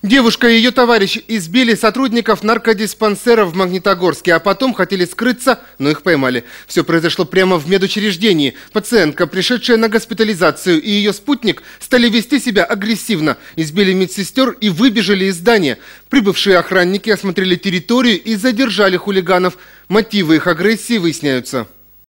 Девушка и ее товарищ избили сотрудников наркодиспансера в Магнитогорске, а потом хотели скрыться, но их поймали. Все произошло прямо в медучреждении. Пациентка, пришедшая на госпитализацию, и ее спутник стали вести себя агрессивно. Избили медсестер и выбежали из здания. Прибывшие охранники осмотрели территорию и задержали хулиганов. Мотивы их агрессии выясняются.